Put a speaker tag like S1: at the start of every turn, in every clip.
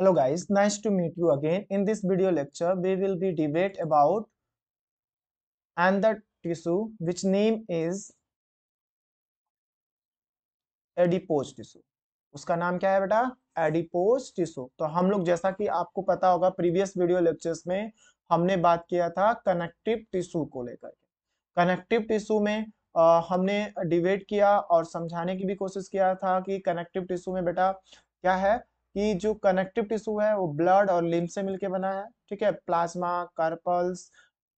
S1: hello guys nice to meet you again in this video lecture we will be debate about and the tissue which name is adipose tissue उसका नाम क्या है बेटा adipose tissue तो हम लोग जैसा कि आपको पता होगा प्रीवियस वीडियो लेक्चर्स में हमने बात किया था कनेक्टिव टिश्यू को लेकर कनेक्टिव टिश्यू में आ, हमने डिबेट किया और समझाने की भी कोशिश किया था कि कनेक्टिव टिश्यू में बेटा क्या है कि जो कनेक्टिव टिश्यू है वो ब्लड और लिम्ब से मिलके बना है ठीक है plasma corpuscles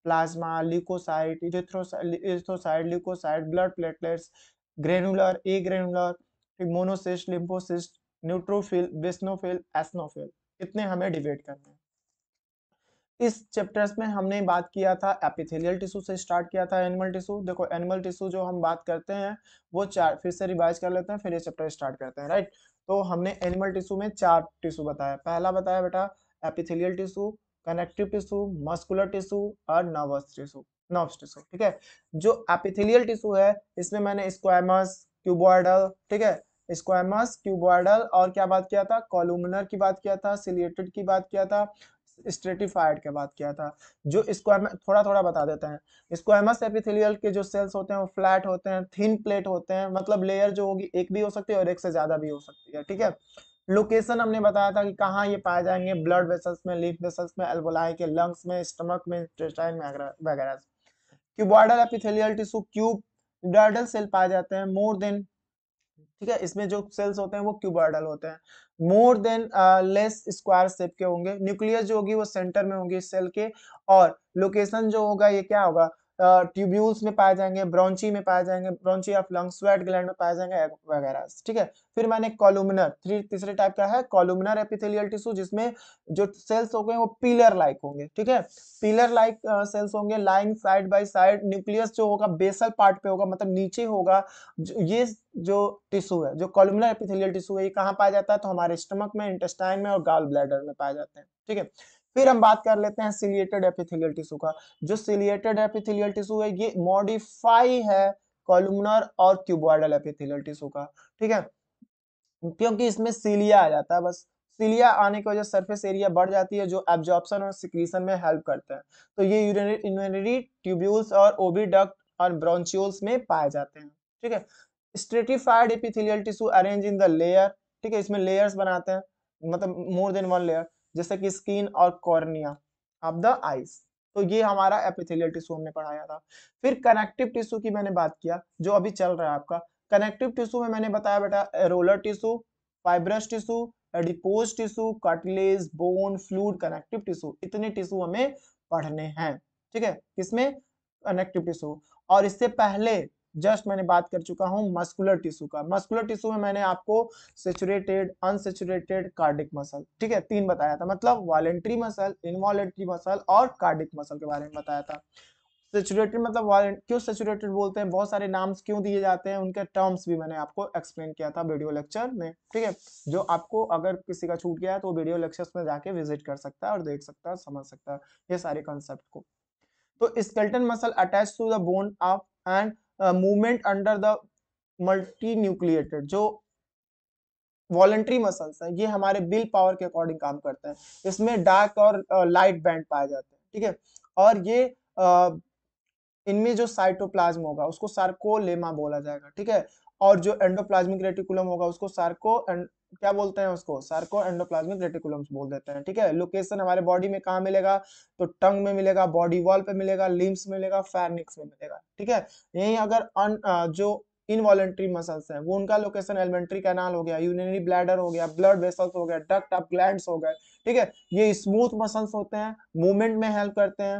S1: plasma leucocyte erythrocyte leucocyte blood platelets granular agranular monocyte lymphocyte neutrophil basophil eosinophil इतने हमें डिबेट करने हैं इस चैप्टर्स में हमने बात किया था एपिथेलियल टिश्यू से स्टार्ट किया था एनिमल टिश्यू देखो एनिमल टिश्यू जो हम बात करते हैं वो चार फिर से रिवाइज कर लेते हैं फिर ये चैप्टर स्टार्ट करते हैं राइट तो हमने एनिमल टिश्यू में चार टिश्यू बताया पहला बताया बेटा epithelial tissue connective tissue muscular tissue और नर्वस टिश्यू नर्वस टिश्यू ठीक है जो एपिथेलियल टिश्यू है इसमें मैंने स्क्वायमस क्यूबॉइडल ठीक है स्क्वायमस क्यूबॉइडल और क्या बात किया था कॉलुमनर की बात किया था सिलिएटेड की बात किया था स्ट्रेटिफाइड के बात किया था जो इसको थोड़ा थोड़ा बता देते हैं इसको एमस एपिथेलियल के जो सेल्स होते हैं वो फ्लैट होते हैं थिन प्लेट होते हैं मतलब लेयर जो होगी एक भी हो सकती है और एक से ज्यादा भी हो सकती है ठीक है लोकेशन हमने बताया था कि कहाँ ये पाए जाएंगे ब्लड वेसल्स में लीफ वेसल्स में एल्बोलाई के लंग्स में स्टमक में इंटेस्टाइन वगैरह cuboidal epithelial tissue cuboidal cell पाए जाते हैं मोर देन ठीक है इसमें जो सेल्स होते हैं वो क्यूबॉर्डल होते हैं more than less square shape के होंगे न्यूक्लियस जो होगी वो सेंटर में होगी सेल के और लोकेशन जो होगा ये क्या होगा ट्यूब्यूल्स में पाए जाएंगे ब्रॉन्ची में पाए जाएंगे bronchi of lung sweat gland में पाए जाएंगे वगैरह ठीक है फिर मैंने कॉलुमिनर थ्री तीसरे टाइप का है कॉलुमिनर एपिथेलियल टिश्यू जिसमें जो सेल्स हो गए वो पिलर लाइक होंगे ठीक है पिलर लाइक सेल्स होंगे line side by side nucleus जो होगा बेसल पार्ट पे होगा मतलब नीचे होगा ये जो टिश्यू है जो कॉलुमिनर एपिथेलियल टिश्यू है ये कहाँ पाया जाता है तो हमारे स्टमक में इंटेस्टाइन में और गाल ब्लैडर में पाए जाते हैं ठीक है फिर हम बात कर लेते हैं सिलिएटेड एपिथिलियल टिश्यू का जो सिलिएटेड एपिथिलियल टिश्यू है ये मॉडिफाई है कॉलुमनर और क्यूबॉइडल एपिथिलियल टिश्यू का ठीक है क्योंकि इसमें सीलिया आ जाता है बस सीलिया आने की वजह सरफेस एरिया बढ़ जाती है जो एब्जॉर्प्शन और सिक्रीशन में हेल्प करता है तो ये यूरिनरी ट्यूब्यूल्स और ओबी और ब्रोंचियोल्स में पाए जाते हैं ठीक है stratified epithelial tissue arrange in the layer ठीक है इसमें लेयर्स बनाते हैं मतलब मोर देन वन लेयर जैसे कि स्किन और कॉर्निया ऑफ द आईज तो ये हमारा एपिथेलियल टिश्यू हमने पढ़ाया था फिर कनेक्टिव टिश्यू की मैंने बात किया जो अभी चल रहा है आपका कनेक्टिव टिश्यू में मैंने बताया बेटा areolar tissue fibrous tissue adipose tissue cartilage bone fluid connective tissue इतने टिश्यू हमें पढ़ने हैं ठीक है किसमें कनेक्टिव टिश्यू और इससे पहले जस्ट मैंने बात कर चुका हूं मस्कुलर टिश्यू का मस्कुलर टिश्यू में मैंने आपको सेचुरेटेड अनसेचुरेटेड कार्डिक मसल ठीक है तीन बताया था मतलब वॉलेंट्री मसल इनवॉलेंट्री मसल और कार्डिक मसल के बारे में बताया था सेचुरेटेड मतलब क्यों सेचुरेटेड बोलते हैं बहुत सारे नाम्स क्यों दिए जाते हैं उनके टर्म्स भी मैंने आपको एक्सप्लेन किया था वीडियो लेक्चर में ठीक है जो आपको अगर किसी का छूट गया है तो वीडियो लेक्चर्स में जाके विजिट कर सकता है और देख सकता है समझ सकता है ये सारे कॉन्सेप्ट को तो skeletal muscle attach to the bone of and movement under the multi nucleated जो वॉलेंट्री मसल्स हैं ये हमारे बिल पावर के अकॉर्डिंग काम करते हैं इसमें डार्क और लाइट बैंड पाए जाते हैं ठीक है और ये इनमें जो साइटोप्लाज्म होगा उसको सार्कोलेमा बोला जाएगा ठीक है और जो एंडोप्लाज्मिक रेटिकुलम होगा उसको सार्को क्या बोलते हैं उसको सार्को एंडोप्लाज्मिक रेटिकुलम्स बोल देते हैं ठीक है लोकेशन हमारे बॉडी में कहाँ मिलेगा तो टंग में मिलेगा बॉडी वॉल पे मिलेगा लिम्स में मिलेगा फैरनिक्स में मिलेगा ठीक है यही अगर अन, जो इनवॉलेंट्री मसल्स हैं वो उनका लोकेशन एलिमेंट्री कैनाल हो गया यूनरी ब्लैडर हो गया ब्लड वेसल्स हो गया डक्ट आप ग्लैंड हो गए ठीक है ये स्मूथ मसल्स होते हैं मूवमेंट में हेल्प करते हैं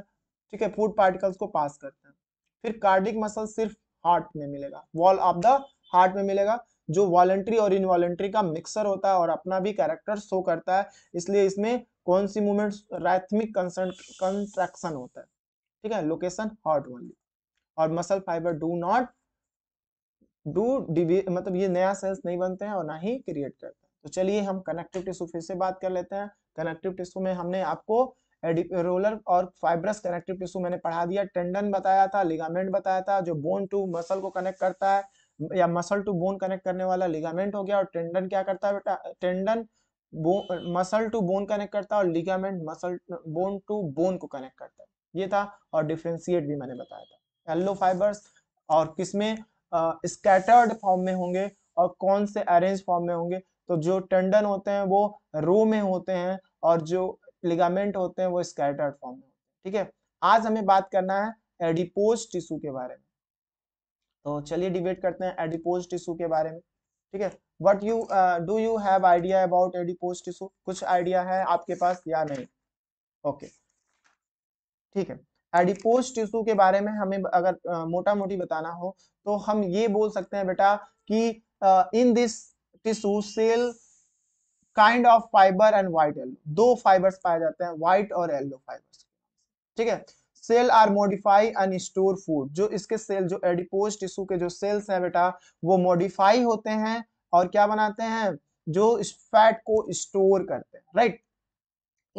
S1: ठीक है फूड पार्टिकल्स को पास करते हैं फिर कार्डिक मसल सिर्फ हार्ट में मिलेगा वॉल ऑफ द हार्ट में मिलेगा जो वॉलेंट्री और इनवॉलेंट्री का मिक्सर होता है और अपना भी कैरेक्टर शो करता है इसलिए इसमें कौन सी मूवमेंट राइथमिक कंट्रैक्शन होता है ठीक है लोकेशन हॉट ओनली और muscle fibre do not do मतलब ये नया सेल्स नहीं बनते हैं और ना ही क्रिएट करते हैं तो चलिए हम कनेक्टिव टिश्यू फिर से बात कर लेते हैं कनेक्टिव टिश्यू में हमने आपको रोलर और फाइब्रस कनेक्टिव टिश्यू मैंने पढ़ा दिया टेंडन बताया था लिगामेंट बताया था जो बोन टू मसल को कनेक्ट करता है या मसल टू बोन कनेक्ट करने वाला लिगामेंट हो गया और टेंडन क्या करता है बेटा tendon muscle to bone connect करता है और ligament muscle bone to bone को कनेक्ट करता है ये था और डिफ्रेंसिएट भी मैंने बताया था एल्लो फाइबर्स और किसमें स्कैटर्ड फॉर्म में होंगे और कौन से अरेंज फॉर्म में होंगे तो जो टेंडन होते हैं वो रो में होते हैं और जो लिगामेंट होते हैं वो स्कैटर्ड फॉर्म में होते हैं ठीक है आज हमें बात करना है एडिपोज टिश्यू के बारे में तो चलिए डिबेट करते हैं एडिपोज टिश्यू के बारे में ठीक है what you do you have idea about adipose tissue कुछ आइडिया है आपके पास या नहीं ओके ठीक है एडिपोज टिश्यू के बारे में हमें अगर uh, मोटा मोटी बताना हो तो हम ये बोल सकते हैं बेटा कि in this tissue cell kind of fibre and white yellow दो फाइबर्स पाए जाते हैं व्हाइट और येलो फाइबर्स ठीक है cell are modify and store food जो इसके सेल जो एडिपोज टिश्यू के जो सेल्स हैं बेटा वो मॉडिफाई होते हैं और क्या बनाते हैं जो इस फैट को स्टोर करते हैं right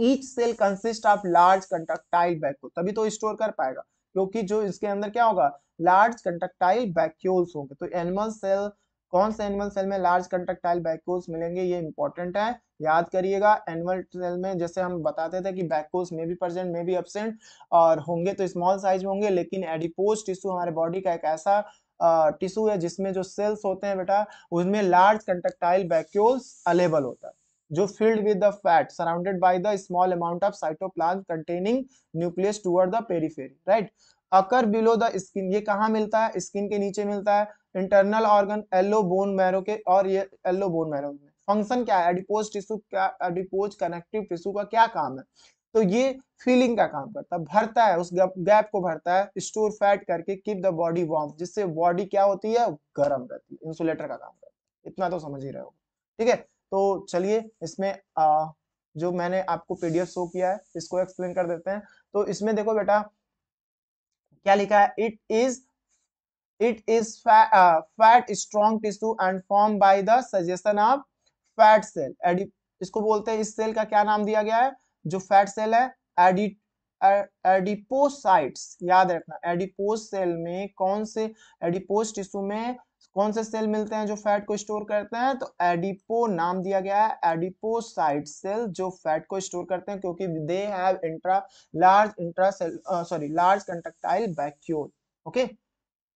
S1: each cell consist of large contractile vacuole तभी तो स्टोर कर पाएगा क्योंकि जो इसके अंदर क्या होगा लार्ज कंटक्टाइल बैक्यूल्स होंगे तो एनिमल सेल कौन से एनिमल सेल में लार्ज कंट्रक्टाइल बैकोस मिलेंगे ये इंपॉर्टेंट है याद करिएगा एनिमल सेल में जैसे हम बताते थे कि बैकोस में भी प्रेजेंट में भी एबसेंट और होंगे तो स्मॉल साइज में होंगे लेकिन एडिपोज टिश्यू हमारे बॉडी का एक ऐसा टिश्यू है जिसमें जो सेल्स होते हैं बेटा उसमें लार्ज कंट्रक्टाइल बैक्यूल्स अलेबल होता है जो filled with the fat surrounded by the small amount of cytoplasm containing nucleus toward the periphery right occur below the skin ये कहाँ मिलता है स्किन के नीचे मिलता है internal organ yellow bone marrow के और ये एल्लो बोन मैरो में फंक्शन क्या है एडिपोज टिश्यू क्या एडिपोज कनेक्टिव टिश्यू का क्या काम है तो ये फीलिंग का काम करता है भरता है उस गैप को भरता है स्टोर फैट करके कीप द बॉडी वार्म जिससे बॉडी क्या होती है गर्म रहती है इंसुलेटर का काम करता है इतना तो समझ ही रहे हो ठीक है तो चलिए इसमें आ, जो मैंने आपको पीडीएफ शो किया है इसको एक्सप्लेन कर देते हैं तो इसमें देखो बेटा क्या लिखा है it is it is fat, uh, fat strong tissue and formed by the suggestion of fat cell Edi, इसको बोलते हैं इस सेल का क्या नाम दिया गया है जो फैट सेल है एडि एडिपोसाइट्स याद रखना एडिपोस सेल में कौन से एडिपोस टिश्यू में कौन से सेल मिलते हैं जो फैट को स्टोर करते हैं तो एडिपो नाम दिया गया है एडिपोसाइट सेल जो फैट को स्टोर करते हैं क्योंकि they have intra large intra cell sorry large contractile vacuole okay okay?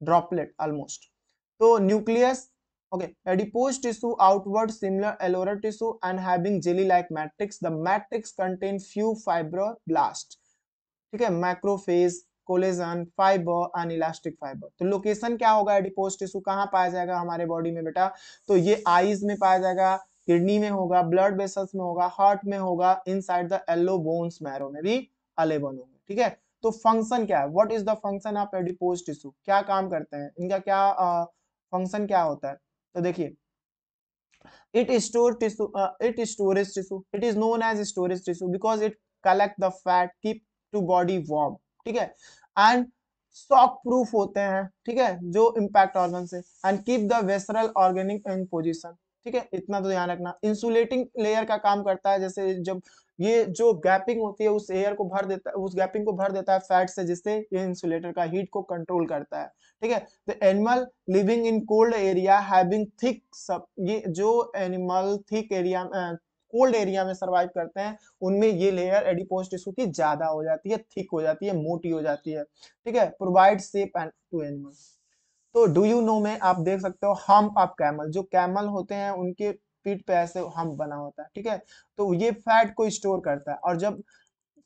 S1: Droplet almost तो nucleus okay adipose tissue outward similar areolar tissue and having jelly like matrix the matrix contain few fibroblast ठीक है macrophage collagen fibre and elastic fibre तो location क्या होगा adipose tissue कहाँ पाया जाएगा हमारे बॉडी में बेटा तो ये आईज में पाया जाएगा किडनी में होगा ब्लड वेसल्स में होगा हार्ट में होगा inside the yellow bones marrow में भी अलेबल होंगे ठीक है तो फंक्शन क्या है what is the function of adipose tissue क्या काम करते हैं इनका क्या फंक्शन uh, क्या होता है तो देखिए it store tissue it storage tissue it is known as storage tissue because it collect the fat keep to body warm ठीक है एंड शॉक प्रूफ होते हैं ठीक है जो इम्पैक्ट ऑर्गन से and keep the visceral organic in position ठीक है इतना तो ध्यान रखना इंसुलेटिंग लेयर का काम करता है जैसे जब ये जो गैपिंग होती है उस एयर को भर देता है उस गैपिंग को भर देता है फैट से जिससे ये इंसुलेटर का हीट को कंट्रोल करता है ठीक है तो animal living in cold area having thick सब ये जो animal thick area cold area में सर्वाइव करते हैं उनमें ये लेयर एडिपोज टिश्यू की ज्यादा हो जाती है थिक हो जाती है मोटी हो जाती है ठीक है provide safe and to animal तो डू यू नो में आप देख सकते हो हम्प ऑफ कैमल जो कैमल होते हैं उनके पीठ पे ऐसे हम बना होता है ठीक है तो ये फैट को स्टोर करता है और जब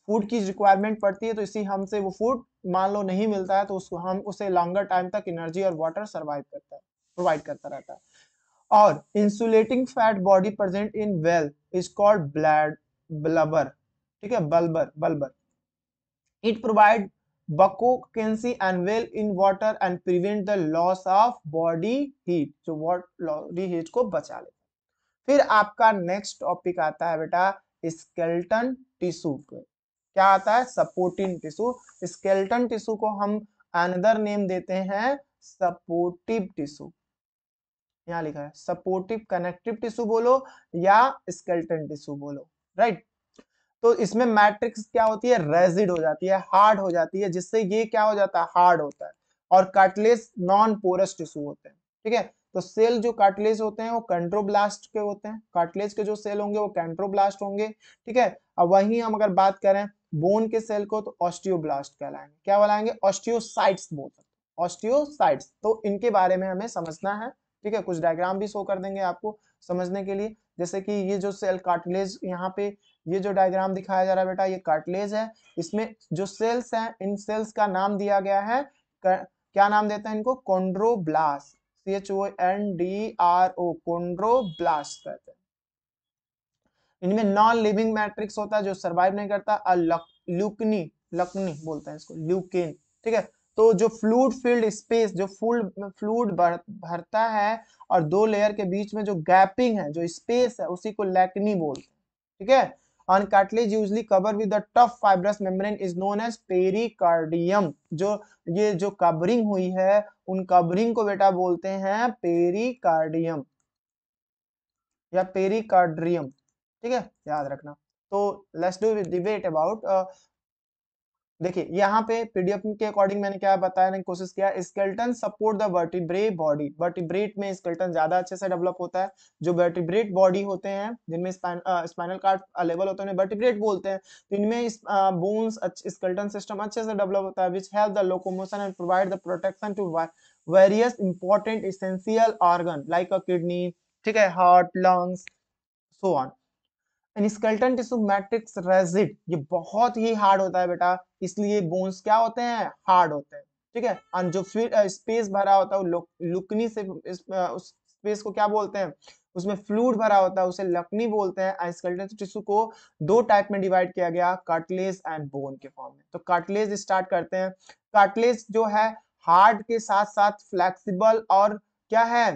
S1: फूड की रिक्वायरमेंट पड़ती है तो इसी हम से वो फूड मान लो नहीं मिलता है तो उसको हम उसे लॉन्गर टाइम तक एनर्जी और वाटर सर्वाइव करता है प्रोवाइड करता रहता है और insulating fat body present in whale is called blood blubber ठीक है blubber blubber it provide buoyancy and whale in water and prevent the loss of body heat जो बॉडी हीट को बचा ले फिर आपका नेक्स्ट टॉपिक आता है बेटा स्केल्टन टिश्यू क्या आता है सपोर्टिंग टिश्यू स्केल्टन टिश्यू को हम अनदर नेम देते हैं सपोर्टिव टिश्यू यहां लिखा है सपोर्टिव कनेक्टिव टिश्यू बोलो या स्केल्टन टिश्यू बोलो राइट तो इसमें मैट्रिक्स क्या होती है रेजिड हो जाती है हार्ड हो जाती है जिससे ये क्या हो जाता है हार्ड होता है और कटलेस नॉन पोरस टिश्यू होते हैं ठीक है तो सेल जो कार्टिलेज होते हैं वो कंट्रोब्लास्ट के होते हैं कार्टिलेज के जो सेल होंगे वो कैंट्रोब्लास्ट होंगे ठीक है अब वहीं हम अगर बात करें बोन के सेल को तो ऑस्टियोब्लास्ट कहलाएंगे क्या बोलाएंगे ऑस्टियोसाइट्स बोलते हैं ऑस्टियोसाइट्स तो इनके बारे में हमें समझना है ठीक है कुछ डायग्राम भी शो कर देंगे आपको समझने के लिए जैसे कि ये जो सेल कार्टिलेज यहाँ पे ये जो डायग्राम दिखाया जा रहा है बेटा ये कार्टिलेज है इसमें जो सेल्स हैं इन सेल्स का नाम दिया गया है क्या नाम देते हैं इनको chondroblast C H O N D R O chondroblast कहते हैं इनमें नॉन लिविंग मैट्रिक्स होता है जो नहीं करता लकनी बोलते हैं इसको ल्यूकेन ठीक है तो जो फ्लूड फील्ड स्पेस जो फूल फ्लूड भरता है और दो लेयर के बीच में जो गैपिंग है जो स्पेस है उसी को लैकनी बोलते हैं ठीक है on cartilage usually cover with fibrous membrane is known as pericardium जो ये जो कवरिंग हुई है उन कवरिंग को बेटा बोलते हैं पेरिकार्डियम या पेरिकार्ड्रियम ठीक है याद रखना तो लेट्स डू डिबेट अबाउट देखिए यहाँ पे पीडीएफ के अकॉर्डिंग मैंने क्या बताया ने कोशिश किया skeleton support the vertebrae body vertebrate में स्केल्टन ज्यादा अच्छे से डेवलप होता है जो वर्टिब्रेट बॉडी होते हैं जिनमें स्पाइनल कार्ड अवेलेबल होते हैं वर्टिब्रेट बोलते हैं तो इनमें बोन्स स्केल्टन सिस्टम अच्छे से डेवलप होता है which help the locomotion and provide the protection to various important essential organ like a kidney ठीक है heart lungs so on and skeleton tissue matrix rigid ये बहुत ही हार्ड होता है बेटा इसलिए बोन्स क्या होते हैं हार्ड होते हैं ठीक है एंड जो फिर स्पेस भरा होता है वो लुकनी से उस स्पेस को क्या बोलते हैं उसमें फ्लूड भरा होता है उसे लकनी बोलते हैं स्केल्टन टिश्यू को दो टाइप में डिवाइड किया गया कार्टिलेज एंड बोन के फॉर्म में तो कार्टिलेज स्टार्ट करते हैं कार्टिलेज जो है हार्ड के साथ साथ फ्लेक्सिबल और क्या है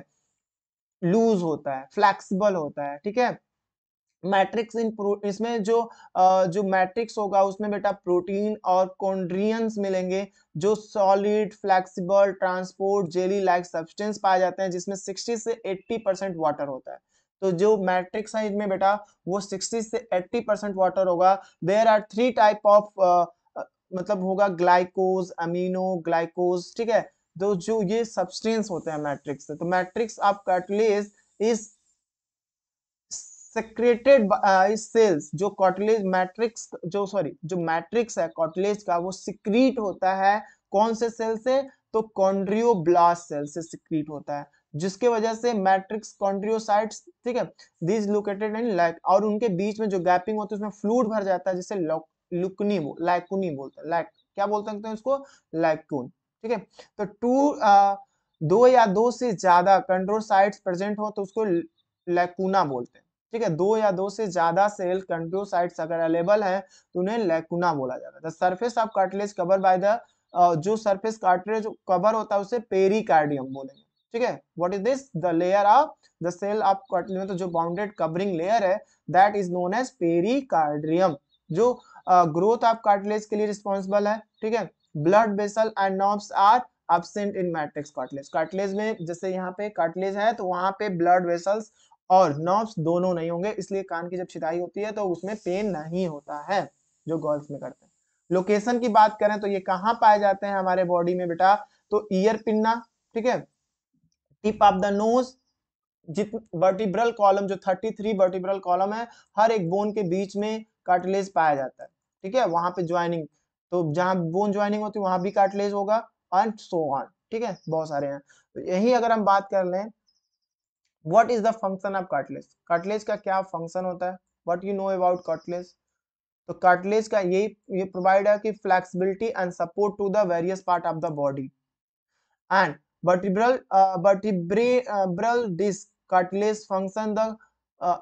S1: लूज होता है फ्लेक्सिबल होता है ठीक है मैट्रिक्स इन इसमें जो जो मैट्रिक्स होगा उसमें बेटा प्रोटीन और कॉन्ड्रियंस मिलेंगे जो solid flexible transport jelly like substance पाए जाते हैं जिसमें 60 से 80 परसेंट वाटर होता है तो जो मैट्रिक्स है इसमें बेटा वो 60 से 80 परसेंट वाटर होगा there are three type of मतलब होगा ग्लाइकोज अमीनो ग्लाइकोज ठीक है तो जो ये सब्सटेंस होते हैं मैट्रिक्स तो matrix of cartilage is secreted cells uh, जो कॉटलेज मैट्रिक्स जो सॉरी जो मैट्रिक्स है कॉटलेज का वो सिक्रीट होता है कौन से सेल से तो कॉन्ड्रियोब्लास्ट सेल से सिक्रीट होता है जिसके वजह से मैट्रिक्स कॉन्ड्रियोसाइट्स ठीक है दिस लोकेटेड इन लाइक और उनके बीच में जो गैपिंग होती है उसमें फ्लूड भर जाता है जिसे लुकनी लाइकुनी बोलते हैं लाइक क्या बोलते सकते हैं उसको लाइकून ठीक है तो टू uh, दो या दो से ज्यादा कंड्रोसाइट्स प्रेजेंट हो तो उसको लैकुना बोलते हैं ठीक है दो या दो से ज्यादा सेल कंट्रोल कंट्रोसाइट्स अगर अवेलेबल है तो उन्हें लेकुना बोला जाता है surface of cartilage cover by the जो सर्फेस कार्टिलेज कवर होता है उसे पेरिकार्डियम बोलेंगे ठीक है what is this the layer of the cell of cartilage तो जो बाउंडेड कवरिंग लेयर है that is known as pericardium जो ग्रोथ ऑफ कार्टिलेज के लिए रिस्पॉन्सिबल है ठीक है ब्लड बेसल and nerves are absent in matrix cartilage cartilage में जैसे यहाँ पे कार्टिलेज है तो वहां पे ब्लड वेसल्स और नॉब्स दोनों नहीं होंगे इसलिए कान की जब छिटाई होती है तो उसमें पेन नहीं होता है जो गोल्फ में करते हैं लोकेशन की बात करें तो ये कहाँ पाए जाते हैं हमारे बॉडी में बेटा तो ईयर पिन्ना ठीक है टिप ऑफ द नोज जित वर्टिब्रल कॉलम जो 33 वर्टिब्रल कॉलम है हर एक बोन के बीच में कार्टिलेज पाया जाता है ठीक है वहां पे ज्वाइनिंग तो जहां बोन ज्वाइनिंग होती है वहां भी कार्टिलेज होगा एंड सो ऑन ठीक है बहुत सारे हैं तो यही अगर हम बात कर लें what is the function of cartilage cartilage का क्या फंक्शन होता है what you know about cartilage तो कार्टलेज का यही ये प्रोवाइड है कि flexibility and support to the various part of the body and vertebral uh, disc cartilage function the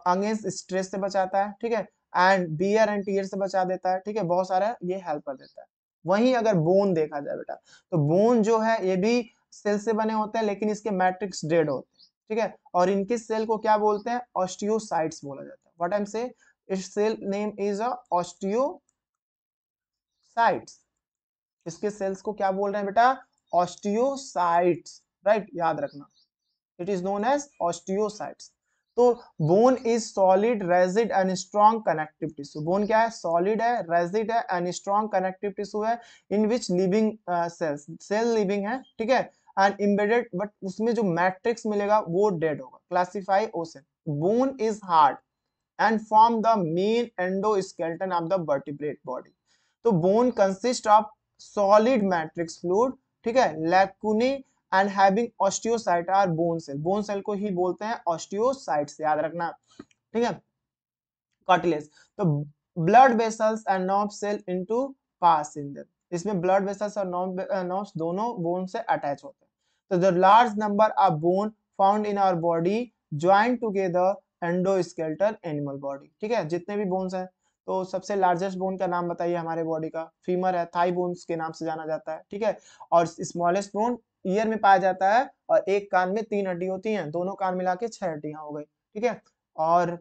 S1: against stress से बचाता है ठीक है एंड बियर एंड टीयर से बचा देता है ठीक है बहुत सारा ये हेल्प कर देता है वहीं अगर बोन देखा जाए बेटा तो बोन जो है ये भी सेल से बने होते हैं लेकिन इसके मैट्रिक्स डेड होते हैं ठीक है और इनके सेल को क्या बोलते हैं ऑस्टियोसाइट्स बोला जाता है वट एम से इस सेल नेम इज अ इसके सेल्स को क्या बोल रहे हैं बेटा ऑस्टियोसाइट्स राइट right? याद रखना it is known as osteocytes तो bone is solid rigid and strong connective tissue bone क्या है सॉलिड है रेजिड है एंड स्ट्रॉन्ग कनेक्टिव टिश्यू है in which living cells cell living है ठीक है एंड इम्बेडेड बट उसमें जो मैट्रिक्स मिलेगा वो डेड होगा क्लासीफाई ओसन bone is hard and form the main endoskeleton of the vertebrate body तो bone consist of solid matrix fluid ठीक है lacunae and having osteocyte are bone cell bone cell को ही बोलते हैं ऑस्टियोसाइट्स याद रखना ठीक है कॉटिलेज तो blood vessels and nerve cell into pass in इसमें ब्लड वेसल्स और नॉब्स दोनों बोन से अटैच होते हैं So the large number are bone found in our body joined together endoskeletal animal body. ठीक है जितने भी bones हैं तो सबसे लार्जेस्ट बोन का नाम बताइए हमारे बॉडी का फीमर है थाई बोन्स के नाम से जाना जाता है ठीक है और स्मॉलेस्ट बोन ईयर में पाया जाता है और एक कान में तीन हड्डी होती हैं दोनों कान मिला के छह हड्डियां हो गई ठीक है और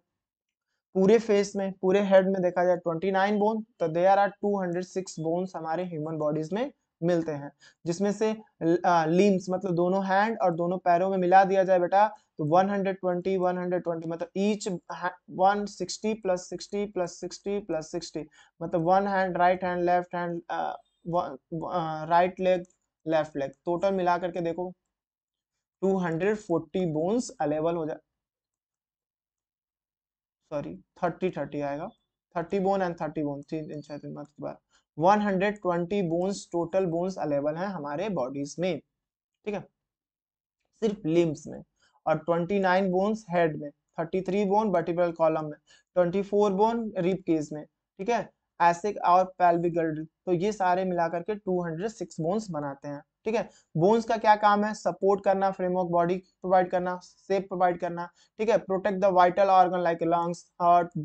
S1: पूरे फेस में पूरे हेड में देखा जाए 29 बोन तो दे आर आर 206 बोन्स हमारे ह्यूमन बॉडीज में मिलते हैं जिसमें से लिम्स मतलब दोनों हैंड और दोनों पैरों में मिला दिया जाए बेटा तो 120 120 मतलब ईच 160 प्लस 60 प्लस 60 प्लस 60 मतलब one hand right hand left hand right leg left leg total मिला करके देखो 240 बोन्स अलेबल हो जाए सॉरी 30 30 आएगा 30 बोन एंड 30 बोन तीन तीन छह तीन बार 120 बोन्स टोटल बोन्स अवेलेबल हैं हमारे बॉडीज में ठीक है सिर्फ लिम्स में और 29 बोन्स हेड में 33 बोन वर्टिब्रल कॉलम में 24 बोन रिब केज में ठीक है एसिक और पेल्विक गर्डल तो ये सारे मिलाकर के 206 बोन्स बनाते हैं ठीक है बोन्स का क्या काम है सपोर्ट करना फ्रेमवर्क बॉडी प्रोवाइड करना सेफ प्रोवाइड करना ठीक है protect the vital organ like lungs heart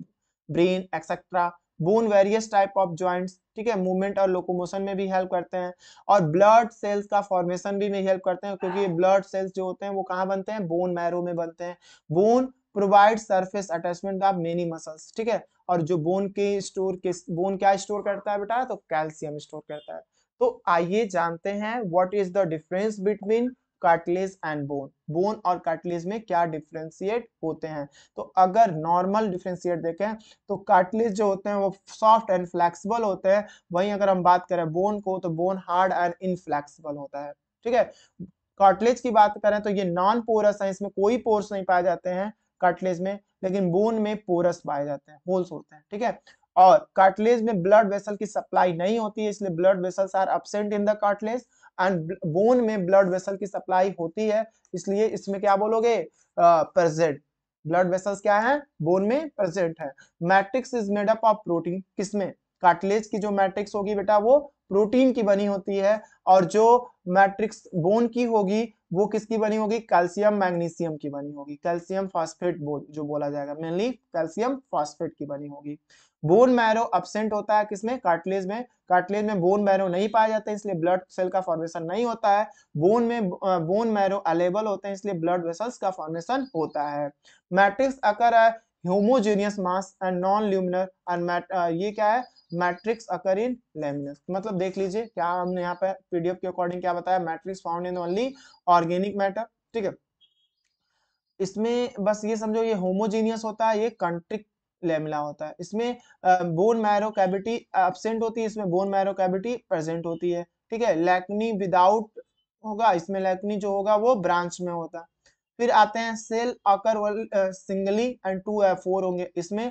S1: brain etcetera bone various type of joints ठीक है मूवमेंट और लोकोमोशन में भी हेल्प करते हैं और ब्लड सेल्स का फॉर्मेशन भी में हेल्प करते हैं क्योंकि ब्लड सेल्स जो होते हैं वो कहाँ बनते हैं बोन मैरो में बनते हैं bone provide surface attachment of many muscles ठीक है और जो बोन के स्टोर किस बोन क्या स्टोर करता है बेटा तो कैल्शियम स्टोर करता है तो आइए जानते हैं what is the difference between cartilage and bone bone और कार्टिलेज में क्या डिफ्रेंशिएट होते हैं तो अगर नॉर्मल डिफ्रेंशिएट देखें तो कार्टिलेज जो होते हैं वो सॉफ्ट एंड फ्लैक्सिबल होते हैं वहीं अगर हम बात करें बोन को तो बोन हार्ड एंड इनफ्लैक्सिबल होता है ठीक है कार्टिलेज की बात करें तो ये नॉन पोरस है इसमें कोई पोर्स नहीं पाए जाते हैं कार्टिलेज में लेकिन बोन में पोरस पाए जाते हैं होल्स होते हैं ठीक है और कार्टिलेज में ब्लड वेसल की सप्लाई नहीं होती है इसलिए blood vessels are absent in the cartilage and bone में ब्लड वेसल की सप्लाई होती है इसलिए इसमें क्या बोलोगे प्रेजेंट ब्लड वेसल्स क्या है बोन में प्रेजेंट है matrix is made up of protein किसमें कार्टिलेज की जो मैट्रिक्स होगी बेटा वो प्रोटीन की बनी होती है और जो मैट्रिक्स बोन की होगी वो किसकी बनी होगी कैल्शियम मैग्नीशियम की बनी होगी कैल्शियम फॉस्फेट बोन जो बोला जाएगा मेनली कैल्शियम फॉस्फेट की बनी होगी बोन मैरो अब्सेंट होता है किसमें कार्टिलेज में कार्टिलेज में बोन मैरो नहीं पाया जाता है इसलिए ब्लड सेल का फॉर्मेशन नहीं होता है बोन में बोन मैरो अलेबल होते हैं इसलिए ब्लड वेसल्स का फॉर्मेशन होता है मैट्रिक्स अकर है homogeneous mass and non luminal ये क्या है मैट्रिक्स अकर इन लेमिनस तो मतलब देख लीजिए क्या हमने यहाँ पे पीडीएफ के अकॉर्डिंग क्या बताया matrix found in only organic matter ठीक है इसमें बस ये समझो ये होमोजीनियस होता है ये कंट्रिक लेमिला होता है इसमें बोन मैरो कैविटी एबसेंट होती है इसमें बोन मैरो कैविटी प्रेजेंट होती है ठीक है लैक्नी विदाउट होगा इसमें लैक्नी जो होगा वो ब्रांच में होता है फिर आते हैं cell occur singly and two है फोर होंगे इसमें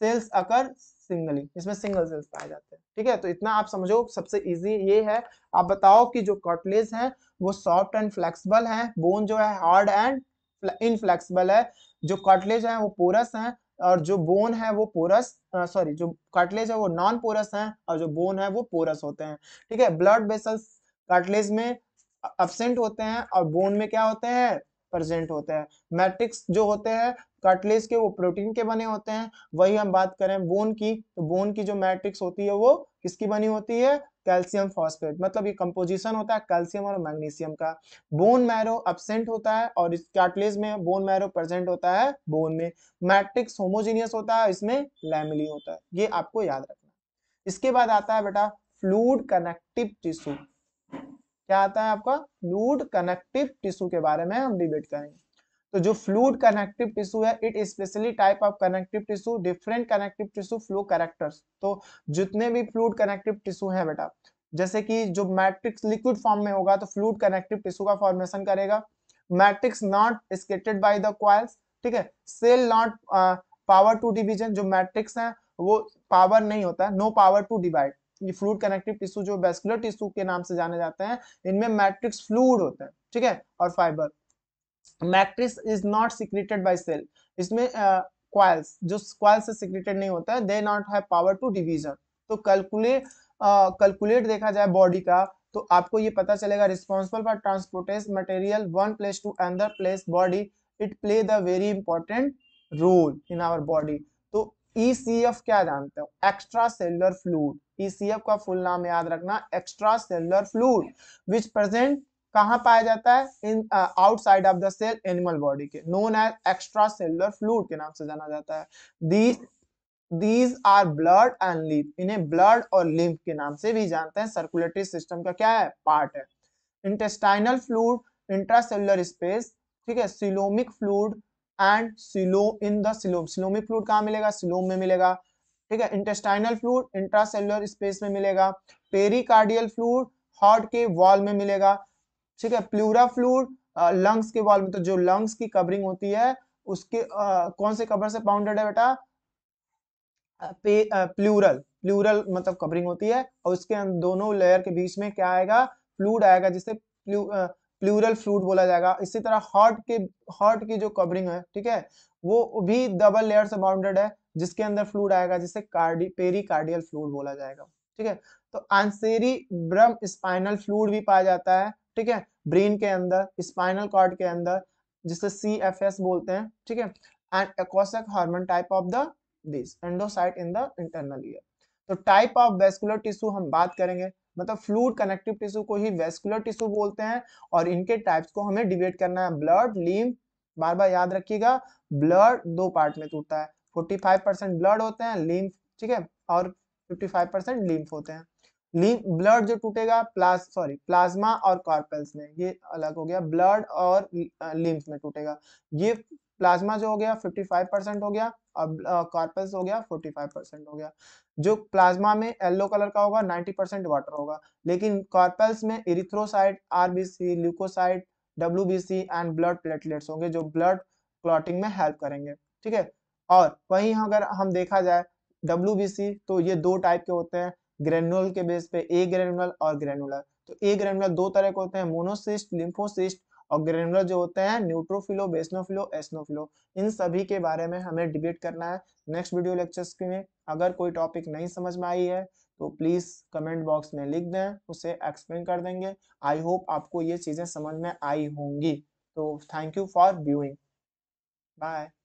S1: सेल्स अकर सिंगली इसमें सिंगल सेल्स पाए जाते हैं ठीक है तो इतना आप समझो सबसे इजी ये है आप बताओ कि जो कॉटलेज हैं वो सॉफ्ट एंड फ्लेक्सिबल हैं बोन जो है हार्ड एंड इनफ्लेक्सिबल है जो कॉटलेज है वो पोरस हैं और जो बोन है वो पोरस सॉरी जो कॉटलेज है वो नॉन पोरस हैं और जो बोन है वो पोरस होते हैं ठीक है ब्लड बेसल्स कॉटलेज में अब्सेंट होते हैं और बोन में क्या होते हैं प्रेजेंट होते हैं मैट्रिक्स जो होते हैं कार्टिलेज के वो प्रोटीन के बने होते हैं वही हम बात करें बोन की तो बोन की जो मैट्रिक्स होती है वो किसकी बनी होती है कैल्शियम फॉस्फेट मतलब ये कंपोजिशन होता है कैल्शियम और मैग्नीशियम का बोन मैरो एबसेंट होता है और इस कार्टिलेज में बोन मैरो प्रेजेंट होता है बोन में मैट्रिक्स होमोजीनियस होता है इसमें लैमिली होता है ये आपको याद रखना इसके बाद आता है बेटा फ्लूड कनेक्टिव टिश्यू क्या आता है आपका फ्लूड कनेक्टिव टिश्यू के बारे में हम डिबेट करेंगे तो जो फ्लूड कनेक्टिव टिश्यू है it specially type of connective tissue different connective tissue flow characters तो जितने भी फ्लूड कनेक्टिव टिश्यू है बेटा जैसे कि जो मैट्रिक्स लिक्विड फॉर्म में होगा तो फ्लूड कनेक्टिव टिश्यू का फॉर्मेशन करेगा matrix not secreted by the coils ठीक है cell not power to division जो मैट्रिक्स है वो पावर नहीं होता नो पावर टू डिवाइड ये फ्लूड कनेक्टिव टिश्यू जो वेस्कुलर टिश्यू के नाम से जाने जाते हैं इनमें मैट्रिक्स फ्लूड होता है ठीक है और fiber matrix is not secreted by cell इसमें क्वाइल्स uh, जो क्वाइल्स से सिक्रेटेड नहीं होता है they not have power to division तो कैलकुलेट कैलकुलेट uh, देखा जाए बॉडी का तो आपको ये पता चलेगा responsible for transportation material one place to another place body it play the very important role in our body ECF e क्या जानते हो एक्स्ट्रा सेलुलर फ्लूड ईसीएफ का फुल नाम याद रखना extracellular fluid which present कहा पाया जाता है in outside of the cell animal body के known as extracellular fluid के नाम से जाना जाता है these these are blood and lymph इन्हें ब्लड और लिम्फ के नाम से भी जानते हैं सर्कुलेटरी सिस्टम का क्या है पार्ट है इंटेस्टाइनल फ्लूड इंट्रासेलुलर स्पेस ठीक है सिलोमिक फ्लूड एंड सिलो इन द सिलोम सिलोम में फ्लूड कहाँ मिलेगा सिलोम में मिलेगा ठीक है इंटेस्टाइनल फ्लूड इंट्रासेलुलर स्पेस में मिलेगा पेरिकार्डियल फ्लूड हार्ट के वॉल में मिलेगा ठीक है प्लूरा फ्लूड लंग्स के वॉल में तो जो लंग्स की कवरिंग होती है उसके आ, कौन से कवर से बाउंडेड है बेटा प्लूरल प्लूरल मतलब कवरिंग होती है और उसके दोनों लेयर के बीच में क्या आएगा फ्लूड आएगा जिससे प्लूरल फ्लूड बोला जाएगा इसी तरह हार्ट के हार्ट की जो कवरिंग है ठीक है वो भी डबल लेयर से बाउंडेड है जिसके अंदर फ्लूड आएगा जिसे कार्डि पेरी कार्डियल फ्लूड बोला जाएगा ठीक है तो आंसेरी ब्रम स्पाइनल फ्लूड भी पाया जाता है ठीक है ब्रेन के अंदर स्पाइनल कार्ड के अंदर जिसे सी एफ एस बोलते हैं ठीक है एंड एक्सक hormone type of the this endocyte in the internal ear तो टाइप ऑफ वेस्कुलर टिश्यू हम बात करेंगे मतलब फ्लूड कनेक्टिव टिश्यू को ही वेस्कुलर टिश्यू बोलते हैं और इनके टाइप्स को हमें डिबेट करना है ब्लड लीम बार बार याद रखिएगा ब्लड दो पार्ट में टूटता है 45 ब्लड होते हैं लिम्फ ठीक है और 55 परसेंट लिम्फ होते हैं लिम्फ ब्लड जो टूटेगा प्लास सॉरी प्लाज्मा और कॉर्पल्स में ये अलग हो गया ब्लड और लिम्फ uh, में टूटेगा ये प्लाज्मा जो हो गया 55 परसेंट हो गया अब कार्पस हो गया 45 परसेंट हो गया जो प्लाज्मा में येलो कलर का होगा 90 परसेंट वाटर होगा लेकिन कॉर्पल्स में erythrocyte RBC leucocyte WBC and blood platelets होंगे जो ब्लड क्लॉटिंग में हेल्प करेंगे ठीक है और वहीं अगर हम देखा जाए डब्ल्यू तो ये दो टाइप के होते हैं ग्रेनुलर के बेस पे ए ग्रेनुलर और ग्रेनुलर तो ए ग्रेनुलर दो तरह के होते हैं मोनोसिस्ट लिम्फोसिस्ट और ग्रेनुलर जो होते हैं न्यूट्रोफिलो बेस्नोफिलो एस्नोफिलो इन सभी के बारे में हमें डिबेट करना है नेक्स्ट वीडियो लेक्चर्स में अगर कोई टॉपिक नहीं समझ में आई है तो प्लीज़ कमेंट बॉक्स में लिख दें उसे एक्सप्लेन कर देंगे आई होप आपको ये चीज़ें समझ में आई होंगी तो thank you for viewing bye